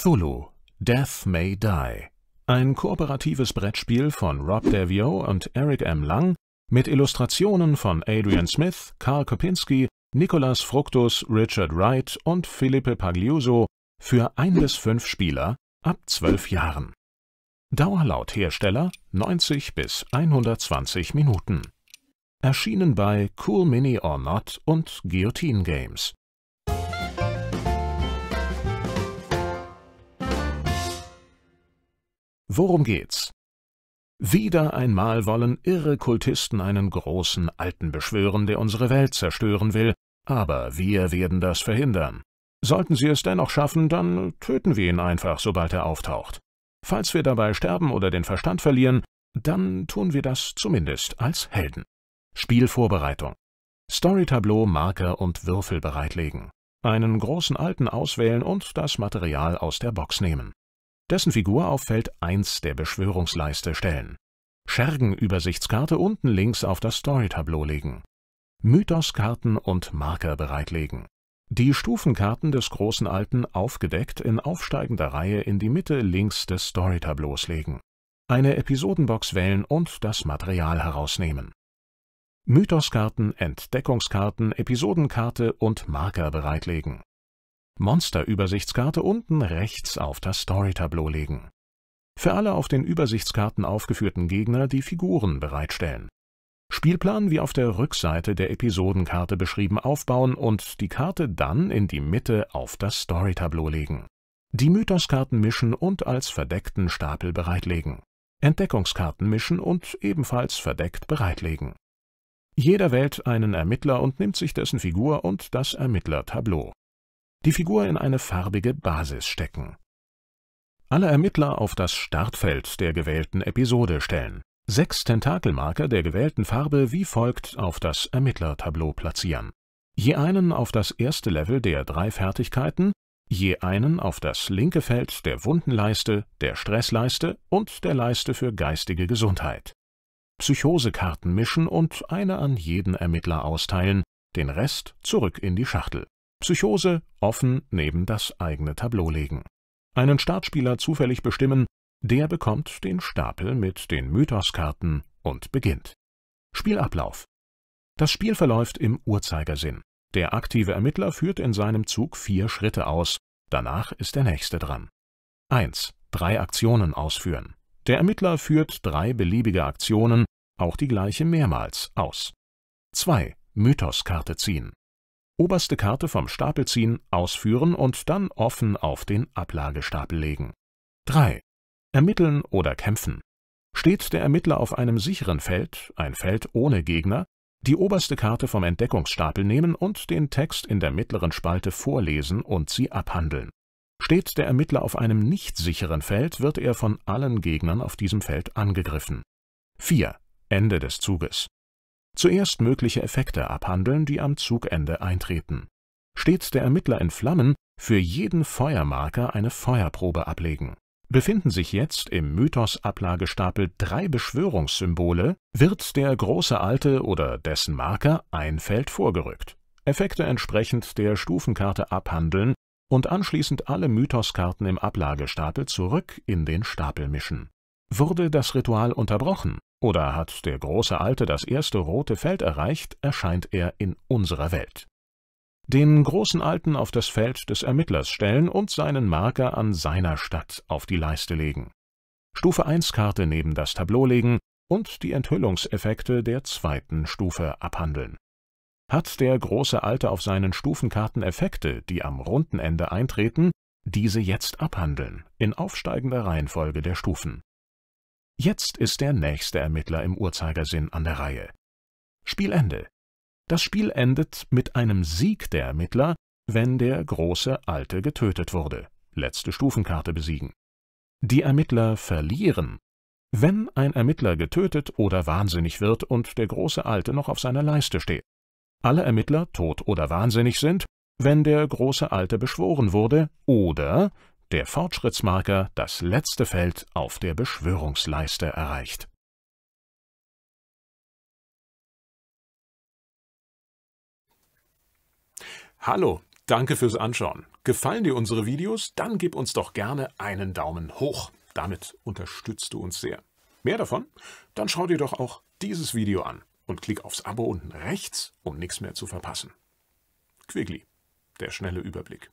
Cthulhu Death May Die, ein kooperatives Brettspiel von Rob Davio und Eric M. Lang mit Illustrationen von Adrian Smith, Karl Kopinski, Nicolas Fructus, Richard Wright und Philippe Pagliuso für ein bis fünf Spieler ab zwölf Jahren. Dauerlauthersteller 90 bis 120 Minuten. Erschienen bei Cool Mini or Not und Guillotine Games. Worum geht's? Wieder einmal wollen irre Kultisten einen großen Alten beschwören, der unsere Welt zerstören will, aber wir werden das verhindern. Sollten sie es dennoch schaffen, dann töten wir ihn einfach, sobald er auftaucht. Falls wir dabei sterben oder den Verstand verlieren, dann tun wir das zumindest als Helden. Spielvorbereitung. Storytableau, Marker und Würfel bereitlegen. Einen großen Alten auswählen und das Material aus der Box nehmen dessen Figur auf Feld 1 der Beschwörungsleiste stellen. Schergenübersichtskarte unten links auf das Story-Tableau legen. Mythoskarten und Marker bereitlegen. Die Stufenkarten des großen Alten aufgedeckt in aufsteigender Reihe in die Mitte links des Story-Tableaus legen. Eine Episodenbox wählen und das Material herausnehmen. Mythoskarten, Entdeckungskarten, Episodenkarte und Marker bereitlegen. Monster-Übersichtskarte unten rechts auf das Story-Tableau legen. Für alle auf den Übersichtskarten aufgeführten Gegner die Figuren bereitstellen. Spielplan wie auf der Rückseite der Episodenkarte beschrieben aufbauen und die Karte dann in die Mitte auf das Story-Tableau legen. Die Mythoskarten mischen und als verdeckten Stapel bereitlegen. Entdeckungskarten mischen und ebenfalls verdeckt bereitlegen. Jeder wählt einen Ermittler und nimmt sich dessen Figur und das Ermittlertableau die Figur in eine farbige Basis stecken. Alle Ermittler auf das Startfeld der gewählten Episode stellen. Sechs Tentakelmarker der gewählten Farbe wie folgt auf das Ermittlertableau platzieren. Je einen auf das erste Level der drei Fertigkeiten, je einen auf das linke Feld der Wundenleiste, der Stressleiste und der Leiste für geistige Gesundheit. Psychosekarten mischen und eine an jeden Ermittler austeilen, den Rest zurück in die Schachtel. Psychose offen neben das eigene Tableau legen. Einen Startspieler zufällig bestimmen, der bekommt den Stapel mit den Mythoskarten und beginnt. Spielablauf. Das Spiel verläuft im Uhrzeigersinn. Der aktive Ermittler führt in seinem Zug vier Schritte aus, danach ist der nächste dran. 1. Drei Aktionen ausführen. Der Ermittler führt drei beliebige Aktionen, auch die gleiche mehrmals, aus. 2. Mythoskarte ziehen. Oberste Karte vom Stapel ziehen, ausführen und dann offen auf den Ablagestapel legen. 3. Ermitteln oder kämpfen. Steht der Ermittler auf einem sicheren Feld, ein Feld ohne Gegner, die oberste Karte vom Entdeckungsstapel nehmen und den Text in der mittleren Spalte vorlesen und sie abhandeln. Steht der Ermittler auf einem nicht sicheren Feld, wird er von allen Gegnern auf diesem Feld angegriffen. 4. Ende des Zuges. Zuerst mögliche Effekte abhandeln, die am Zugende eintreten. Steht der Ermittler in Flammen, für jeden Feuermarker eine Feuerprobe ablegen. Befinden sich jetzt im Mythos-Ablagestapel drei Beschwörungssymbole, wird der große Alte oder dessen Marker ein Feld vorgerückt. Effekte entsprechend der Stufenkarte abhandeln und anschließend alle Mythoskarten im Ablagestapel zurück in den Stapel mischen Wurde das Ritual unterbrochen oder hat der große Alte das erste rote Feld erreicht, erscheint er in unserer Welt. Den großen Alten auf das Feld des Ermittlers stellen und seinen Marker an seiner Stadt auf die Leiste legen. Stufe 1 Karte neben das Tableau legen und die Enthüllungseffekte der zweiten Stufe abhandeln. Hat der große Alte auf seinen Stufenkarten Effekte, die am runden Ende eintreten, diese jetzt abhandeln, in aufsteigender Reihenfolge der Stufen. Jetzt ist der nächste Ermittler im Uhrzeigersinn an der Reihe. Spielende. Das Spiel endet mit einem Sieg der Ermittler, wenn der große Alte getötet wurde. Letzte Stufenkarte besiegen. Die Ermittler verlieren, wenn ein Ermittler getötet oder wahnsinnig wird und der große Alte noch auf seiner Leiste steht. Alle Ermittler tot oder wahnsinnig sind, wenn der große Alte beschworen wurde oder der Fortschrittsmarker das letzte Feld auf der Beschwörungsleiste erreicht. Hallo, danke fürs Anschauen. Gefallen dir unsere Videos? Dann gib uns doch gerne einen Daumen hoch. Damit unterstützt du uns sehr. Mehr davon? Dann schau dir doch auch dieses Video an und klick aufs Abo unten rechts, um nichts mehr zu verpassen. Quigli, der schnelle Überblick.